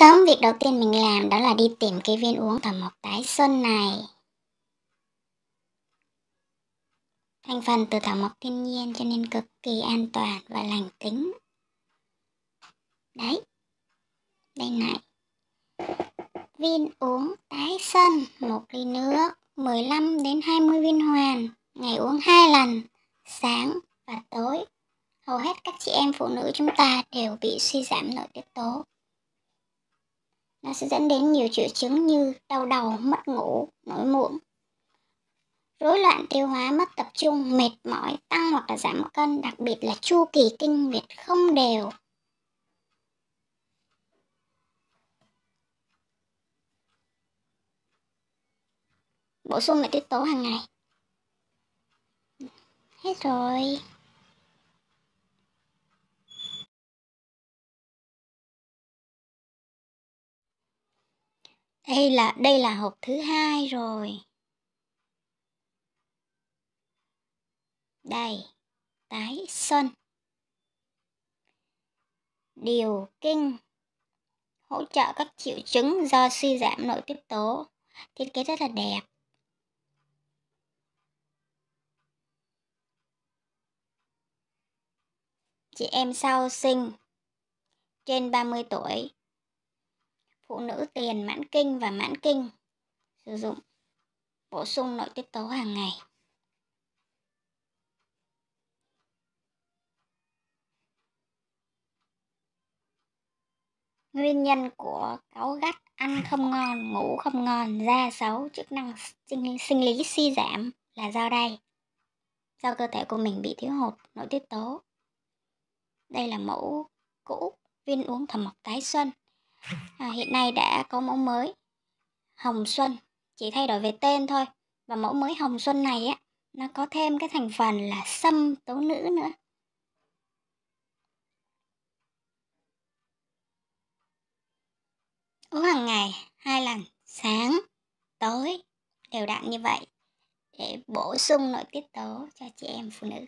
sớm việc đầu tiên mình làm đó là đi tìm cái viên uống thảo mộc tái xuân này thành phần từ thảo mộc thiên nhiên cho nên cực kỳ an toàn và lành tính đấy đây này viên uống tái xuân một ly nước 15 đến 20 viên hoàn ngày uống hai lần sáng và tối hầu hết các chị em phụ nữ chúng ta đều bị suy giảm nội tiết tố và sẽ dẫn đến nhiều triệu chứng như đau đầu, mất ngủ, nổi mụn, rối loạn tiêu hóa, mất tập trung, mệt mỏi, tăng hoặc là giảm cân, đặc biệt là chu kỳ kinh nguyệt không đều. Bổ sung lại tiết tố hàng ngày. Hết rồi. Đây là đây là hộp thứ hai rồi. Đây, tái xuân. Điều kinh hỗ trợ các triệu chứng do suy giảm nội tiết tố. Thiết kế rất là đẹp. Chị em sau sinh trên 30 tuổi phụ nữ tiền mãn kinh và mãn kinh sử dụng bổ sung nội tiết tố hàng ngày nguyên nhân của cáu gắt ăn không ngon ngủ không ngon da xấu chức năng sinh, sinh lý suy giảm là do đây do cơ thể của mình bị thiếu hụt nội tiết tố đây là mẫu cũ viên uống thầm mộc tái xuân à, hiện nay đã có mẫu mới hồng xuân chỉ thay đổi về tên thôi và mẫu mới hồng xuân này á nó có thêm cái thành phần là sâm tấu nữ nữa uống hàng ngày hai lần sáng tối đều đặn như vậy để bổ sung nội tiết tố cho chị em phụ nữ